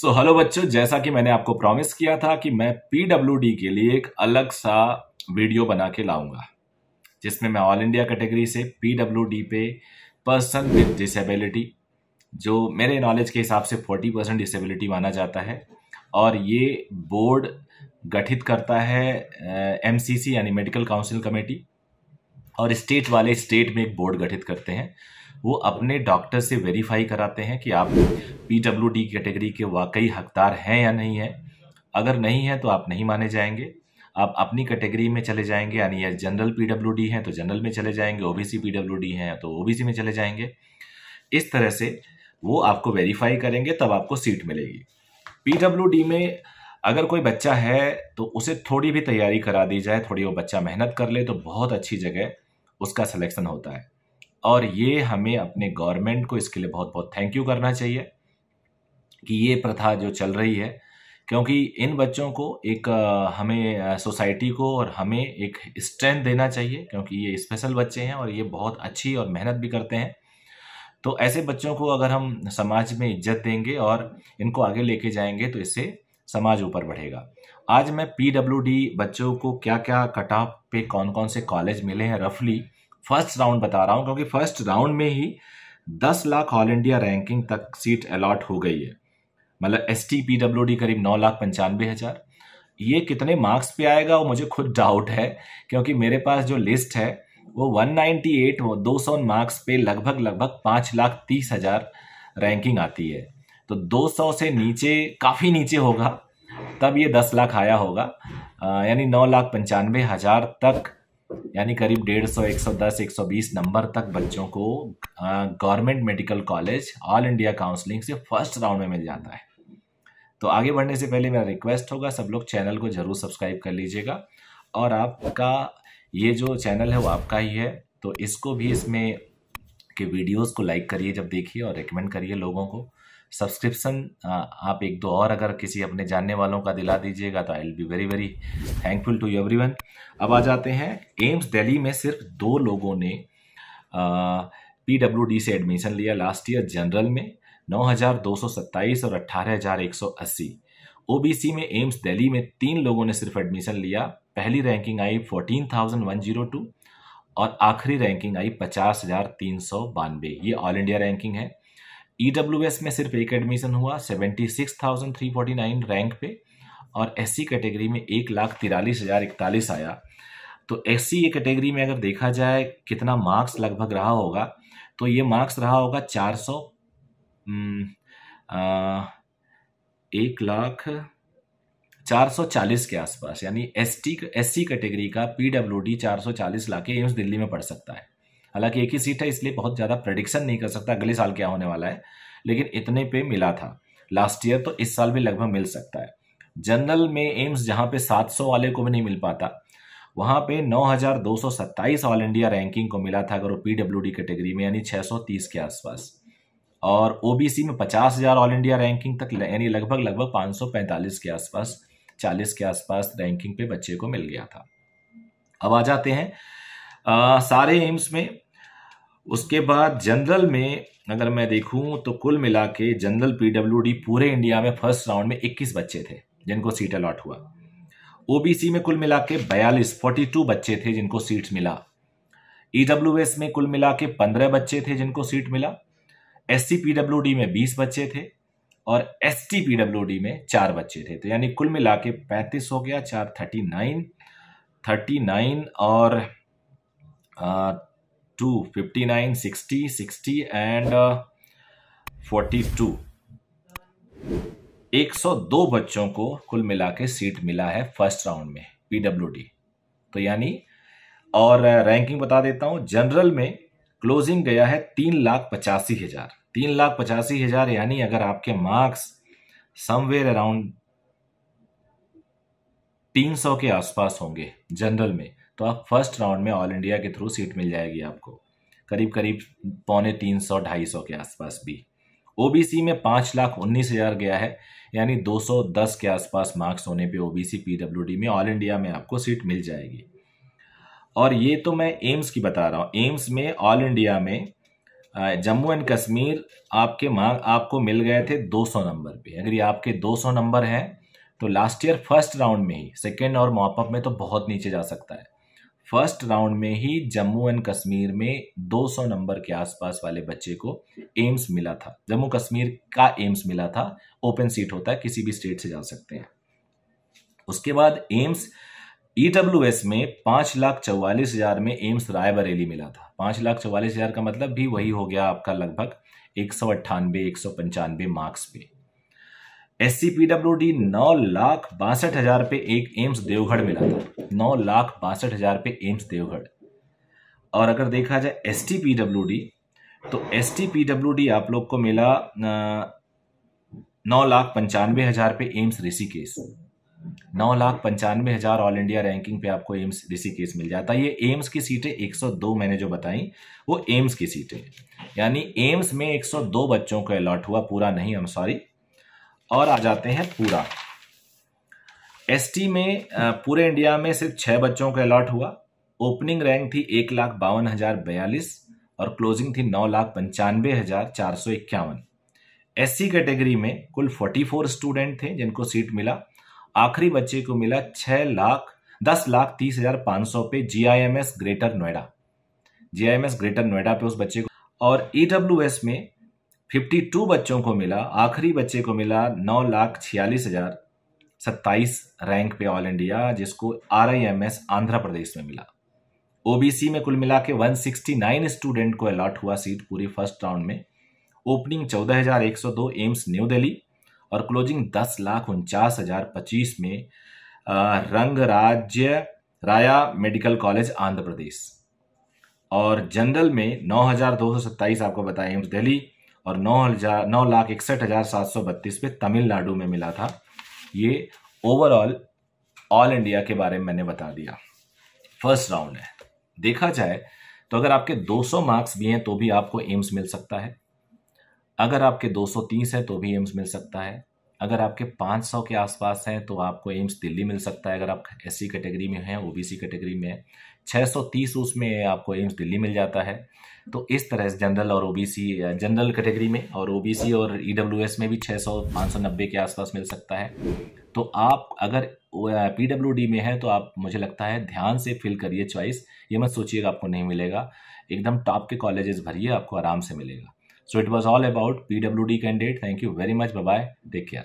सो so, hello बच्चों जैसा कि मैंने आपको प्रॉमिस किया था कि मैं पीडब्ल्यू के लिए एक अलग सा वीडियो बना के लाऊंगा जिसमें मैं ऑल इंडिया कैटेगरी से पीडब्ल्यू पे पर्सन विद डिसेबिलिटी जो मेरे नॉलेज के हिसाब से 40 परसेंट डिसेबिलिटी माना जाता है और ये बोर्ड गठित करता है एम यानी मेडिकल काउंसिल कमेटी और स्टेट वाले स्टेट में एक बोर्ड गठित करते हैं वो अपने डॉक्टर से वेरीफाई कराते हैं कि आप पी डब्ल्यू डी कैटेगरी के वाकई हकदार हैं या नहीं है अगर नहीं है तो आप नहीं माने जाएंगे आप अपनी कैटेगरी में चले जाएंगे यानी या जनरल पी डब्ल्यू डी हैं तो जनरल में चले जाएंगे O B C P W D हैं तो ओ बी सी में चले जाएंगे इस तरह से वो आपको वेरीफाई करेंगे तब आपको सीट मिलेगी पी डब्ल्यू डी में अगर कोई बच्चा है तो उसे थोड़ी भी तैयारी करा दी जाए थोड़ी वो बच्चा मेहनत कर ले तो बहुत अच्छी जगह उसका सिलेक्शन होता है और ये हमें अपने गवर्नमेंट को इसके लिए बहुत बहुत थैंक यू करना चाहिए कि ये प्रथा जो चल रही है क्योंकि इन बच्चों को एक हमें सोसाइटी को और हमें एक स्ट्रेंथ देना चाहिए क्योंकि ये स्पेशल बच्चे हैं और ये बहुत अच्छी और मेहनत भी करते हैं तो ऐसे बच्चों को अगर हम समाज में इज्जत देंगे और इनको आगे लेके जाएंगे तो इससे समाज ऊपर बढ़ेगा आज मैं पी बच्चों को क्या क्या कट ऑफ पे कौन कौन से कॉलेज मिले हैं रफली फर्स्ट राउंड बता रहा हूँ क्योंकि फर्स्ट राउंड में ही दस लाख ऑल इंडिया रैंकिंग तक सीट अलॉट हो गई है मतलब S T P W D करीब नौ लाख पंचानवे हज़ार ये कितने मार्क्स पे आएगा वो मुझे खुद डाउट है क्योंकि मेरे पास जो लिस्ट है वो 198 वो 200 मार्क्स पे लगभग लगभग पाँच लाख तीस हज़ार रैंकिंग आती है तो 200 से नीचे काफ़ी नीचे होगा तब ये 10 लाख आया होगा यानी नौ लाख पंचानवे हज़ार तक यानी करीब डेढ़ सौ एक सौ दस एक सौ बीस नंबर तक बच्चों को government medical college all India counselling से फर्स्ट राउंड में मिल जाता है तो आगे बढ़ने से पहले मेरा रिक्वेस्ट होगा सब लोग चैनल को ज़रूर सब्सक्राइब कर लीजिएगा और आपका ये जो चैनल है वो आपका ही है तो इसको भी इसमें के वीडियोस को लाइक करिए जब देखिए और रिकमेंड करिए लोगों को सब्सक्रिप्शन आप एक दो और अगर किसी अपने जानने वालों का दिला दीजिएगा तो I will be very very thankful to everyone अब आ जाते हैं एम्स दिल्ली में सिर्फ दो लोगों ने पी डब्ल्यू डी से एडमिशन लिया लास्ट ईयर जनरल में नौ हजार दो सौ सत्ताईस और अट्ठारह हज़ार एक सौ अस्सी ओ बी सी में एम्स दिल्ली में तीन लोगों ने सिर्फ एडमिशन लिया पहली रैंकिंग आई fourteen thousand one zero two और आखिरी रैंकिंग आई पचास हजार तीन सौ बानवे ये ऑल इंडिया रैंकिंग है ई e में सिर्फ एक एडमिशन हुआ seventy six thousand three forty nine rank पे और एस कैटेगरी में एक लाख तिरालीस हज़ार इकतालीस आया तो एस सी कैटेगरी में अगर देखा जाए कितना मार्क्स लगभग रहा होगा तो ये मार्क्स रहा होगा चार सौ हम्म, एक लाख चार सौ चालीस के आसपास यानी S T S C category का पी डब्ल्यू डी चार सौ चालीस लाख एम्स दिल्ली में पड़ सकता है हालांकि एक ही सीट है इसलिए बहुत ज़्यादा प्रडिक्शन नहीं कर सकता अगले साल क्या होने वाला है लेकिन इतने पे मिला था लास्ट ईयर तो इस साल भी लगभग मिल सकता है जनरल में एम्स जहां पे 700 वाले को भी नहीं मिल पाता वहां पे 9,227 ऑल इंडिया रैंकिंग को मिला था अगर वो पी कैटेगरी में यानी 630 के आसपास और ओबीसी में 50,000 ऑल इंडिया रैंकिंग तक यानी लगभग लगभग 545 के आसपास 40 के आसपास रैंकिंग पे बच्चे को मिल गया था अब आ जाते हैं आ, सारे एम्स में उसके बाद जनरल में अगर मैं देखूं तो कुल मिला के जनरल पीडब्ल्यूडी पूरे इंडिया में फर्स्ट राउंड में 21 बच्चे थे जिनको सीट अलॉट हुआ ओबीसी में कुल मिला के बयालीस फोर्टी टू बच्चे थे जिनको सीट मिला ईडब्ल्यू में कुल मिला के पंद्रह बच्चे थे जिनको सीट मिला एस सी में बीस बच्चे थे और एस टी में चार बच्चे थे तो यानी कुल मिला के पैंतीस हो गया चार थर्टी नाइन थर्टी नाइन और two fifty nine sixty sixty and forty two एक सौ दो बच्चों को कुल मिला के सीट मिला है फर्स्ट राउंड में पीडब्ल्यू डी तो यानी और रैंकिंग uh, बता देता हूं जनरल में क्लोजिंग गया है तीन लाख पचासी हज़ार तीन लाख पचासी हज़ार यानी अगर आपके मार्क्स समवेयर अराउंड तीन सौ के आसपास होंगे जनरल में तो आप फर्स्ट राउंड में ऑल इंडिया के थ्रू सीट मिल जाएगी आपको करीब करीब पौने तीन सौ ढाई सौ के आसपास भी ओबीसी में पाँच लाख उन्नीस हज़ार गया है यानी दो सौ दस के आसपास मार्क्स होने पे ओबीसी पीडब्ल्यूडी में ऑल इंडिया में आपको सीट मिल जाएगी और ये तो मैं एम्स की बता रहा हूँ एम्स में ऑल इंडिया में जम्मू एंड कश्मीर आपके मार्क आपको मिल गए थे 200 नंबर पे अगर ये आपके 200 नंबर हैं तो लास्ट ईयर फर्स्ट राउंड में ही सेकेंड और मॉपअप में तो बहुत नीचे जा सकता है फर्स्ट राउंड में ही जम्मू एंड कश्मीर में 200 नंबर के आसपास वाले बच्चे को एम्स मिला था जम्मू कश्मीर का एम्स मिला था ओपन सीट होता है किसी भी स्टेट से जा सकते हैं उसके बाद एम्स ईडब्ल्यूएस e में पांच लाख चौवालीस हजार में एम्स रायबरेली मिला था पांच लाख चौवालीस हजार का मतलब भी वही हो गया आपका लगभग एक सौ अट्ठानबे एक सौ पंचानबे मार्क्स पे S C P W D नौ लाख बासठ हजार पे एक एम्स देवगढ़ मिला था नौ लाख बासठ हजार पे एम्स देवगढ़ और अगर देखा जाए S T P W D तो S T P W D आप लोग को मिला नौ लाख पंचानवे हजार पे एम्स ऋषिकेश नौ लाख पंचानवे हजार ऑल इंडिया रैंकिंग पे आपको एम्स ऋषिकेश मिल जाता है ये एम्स की सीटें 102 मैंने जो बताई वो एम्स की सीटें यानी एम्स में 102 बच्चों को अलॉट हुआ पूरा नहीं हम सॉरी और आ जाते हैं पूरा एसटी में पूरे इंडिया में सिर्फ छः बच्चों को अलॉट हुआ ओपनिंग रैंक थी एक लाख बावन हजार बयालीस और क्लोजिंग थी नौ लाख पंचानवे हजार चार सौ इक्यावन एस कैटेगरी में कुल फोर्टी फोर स्टूडेंट थे जिनको सीट मिला आखिरी बच्चे को मिला छः लाख दस लाख तीस हजार पाँच सौ पे G I M S greater Noida G I M S greater Noida पे उस बच्चे को और ई डब्ल्यू एस में फिफ्टी टू बच्चों को मिला आखिरी बच्चे को मिला नौ लाख छियालीस हजार सत्ताईस रैंक पे ऑल इंडिया जिसको R I M S Andhra Pradesh में मिला ओबीसी में कुल मिला के वन स्टूडेंट को अलॉट हुआ सीट पूरी फर्स्ट राउंड में ओपनिंग दो एम्स न्यू दिल्ली और क्लोजिंग दस लाख उनचास हजार पच्चीस में रंग राज्य राया मेडिकल कॉलेज आंध्र प्रदेश और जनरल में नौ हजार दो सौ सत्ताईस आपको बताया एम्स दिल्ली और नौ हजार नौ लाख इकसठ हजार सात सौ बत्तीस पे तमिलनाडु में मिला था ये ओवरऑल ऑल इंडिया के बारे में मैंने बता दिया फर्स्ट राउंड है देखा जाए तो अगर आपके 200 मार्क्स भी हैं तो भी आपको एम्स मिल सकता है अगर आपके 230 हैं तो भी एम्स मिल सकता है अगर आपके 500 के आसपास हैं तो आपको एम्स दिल्ली मिल सकता है अगर आप एस कैटेगरी e में हैं ओबीसी कैटेगरी में 630 उसमें आपको एम्स दिल्ली मिल जाता है तो इस तरह से जनरल और ओबीसी जनरल कैटेगरी में और ओबीसी और ईडब्ल्यूएस e में भी 600 590 के आसपास मिल सकता है तो आप अगर डी में है तो आप मुझे लगता है ध्यान से फिल करिए चॉइस ये मत सोचिएगा आपको नहीं मिलेगा एकदम टॉप के कॉलेजेस भरिए आपको आराम से मिलेगा so it was all about P W D candidate thank you very much bye take care